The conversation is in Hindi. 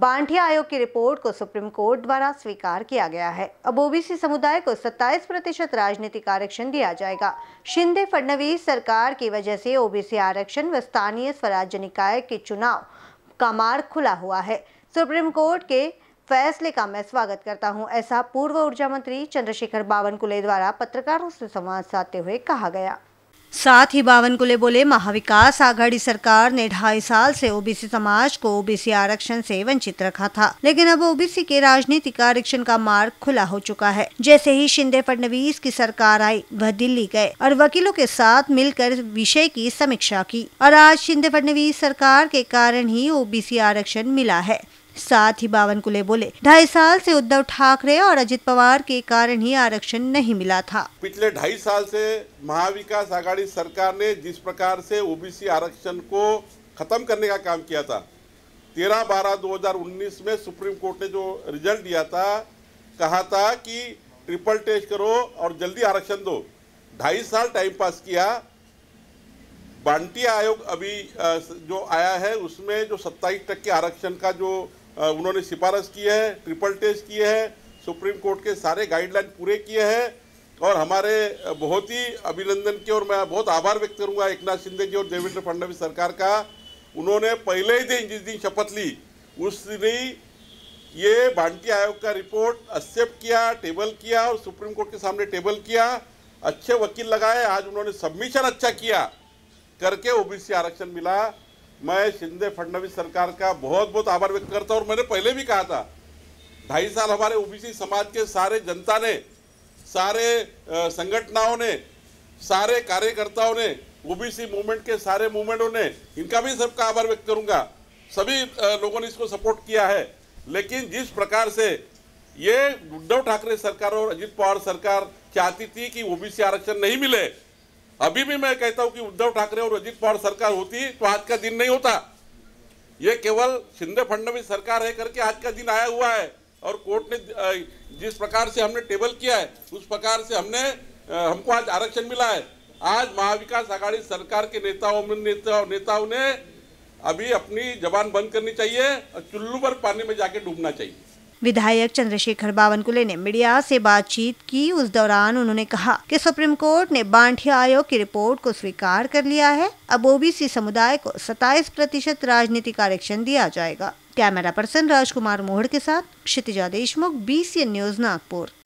बांठिया आयोग की रिपोर्ट को सुप्रीम कोर्ट द्वारा स्वीकार किया गया है अब ओबीसी समुदाय को 27 प्रतिशत राजनीतिक आरक्षण दिया जाएगा शिंदे फडणवीस सरकार की वजह से ओबीसी आरक्षण व स्थानीय स्वराज्य निकाय के चुनाव का मार्ग खुला हुआ है सुप्रीम कोर्ट के फैसले का मैं स्वागत करता हूं ऐसा पूर्व ऊर्जा मंत्री चंद्रशेखर बावनकुले द्वारा पत्रकारों से संवाद साधते हुए कहा गया साथ ही बावन कुले बोले महाविकास आघाड़ी सरकार ने ढाई साल से ओबीसी समाज को ओबीसी आरक्षण से वंचित रखा था लेकिन अब ओबीसी के राजनीतिक आरक्षण का मार्ग खुला हो चुका है जैसे ही शिंदे फडणवीस की सरकार आई वह दिल्ली गए और वकीलों के साथ मिलकर विषय की समीक्षा की और आज शिंदे फडणवीस सरकार के कारण ही ओबीसी आरक्षण मिला है साथ ही बावन कुले बोले ढाई साल से उद्धव ठाकरे और अजित पवार के कारण ही आरक्षण नहीं मिला था पिछले ढाई साल से महाविकास आघाड़ी सरकार ने जिस प्रकार से ओबीसी आरक्षण को खत्म करने का काम किया था तेरह बारह 2019 में सुप्रीम कोर्ट ने जो रिजल्ट दिया था कहा था कि ट्रिपल टेस्ट करो और जल्दी आरक्षण दो ढाई साल टाइम पास किया बांटी आयोग अभी जो आया है उसमें जो सत्ताईस टक्के आरक्षण का जो उन्होंने सिफारिश की है ट्रिपल टेस्ट किए हैं सुप्रीम कोर्ट के सारे गाइडलाइन पूरे किए हैं और हमारे बहुत ही अभिनंदन के और मैं बहुत आभार व्यक्त करूंगा एक नाथ शिंदे जी और देवेंद्र फडणवीस सरकार का उन्होंने पहले ही दिन जिस दिन शपथ ली उस दिन ही ये भारतीय आयोग का रिपोर्ट एक्सेप्ट किया टेबल किया और सुप्रीम कोर्ट के सामने टेबल किया अच्छे वकील लगाए आज उन्होंने सबमिशन अच्छा किया करके ओबीसी आरक्षण मिला मैं शिंदे फडणवीस सरकार का बहुत बहुत आभार व्यक्त करता हूँ और मैंने पहले भी कहा था ढाई साल हमारे ओबीसी समाज के सारे जनता ने सारे संगठनाओं ने सारे कार्यकर्ताओं ने ओबीसी मूवमेंट के सारे मूवमेंटों ने इनका भी सबका आभार व्यक्त करूंगा सभी लोगों ने इसको सपोर्ट किया है लेकिन जिस प्रकार से ये उद्धव ठाकरे सरकार और अजित पवार सरकार चाहती थी कि ओबीसी आरक्षण नहीं मिले अभी भी मैं कहता हूं कि उद्धव ठाकरे और अजित पवार सरकार होती तो आज का दिन नहीं होता ये केवल शिंदे फडणवीस सरकार है करके आज का दिन आया हुआ है और कोर्ट ने जिस प्रकार से हमने टेबल किया है उस प्रकार से हमने हमको आज आरक्षण मिला है आज महाविकास आघाड़ी सरकार के नेताओं में नेता, नेताओं ने अभी अपनी जबान बंद करनी चाहिए और चुल्लू पर पानी में जाके डूबना चाहिए विधायक चंद्रशेखर बावनकुले ने मीडिया से बातचीत की उस दौरान उन्होंने कहा कि सुप्रीम कोर्ट ने बांठिया आयोग की रिपोर्ट को स्वीकार कर लिया है अब ओबीसी समुदाय को 27 प्रतिशत राजनीतिक आरक्षण दिया जाएगा कैमरा पर्सन राजकुमार मोहड़ के साथ क्षितिजा देशमुख बी न्यूज नागपुर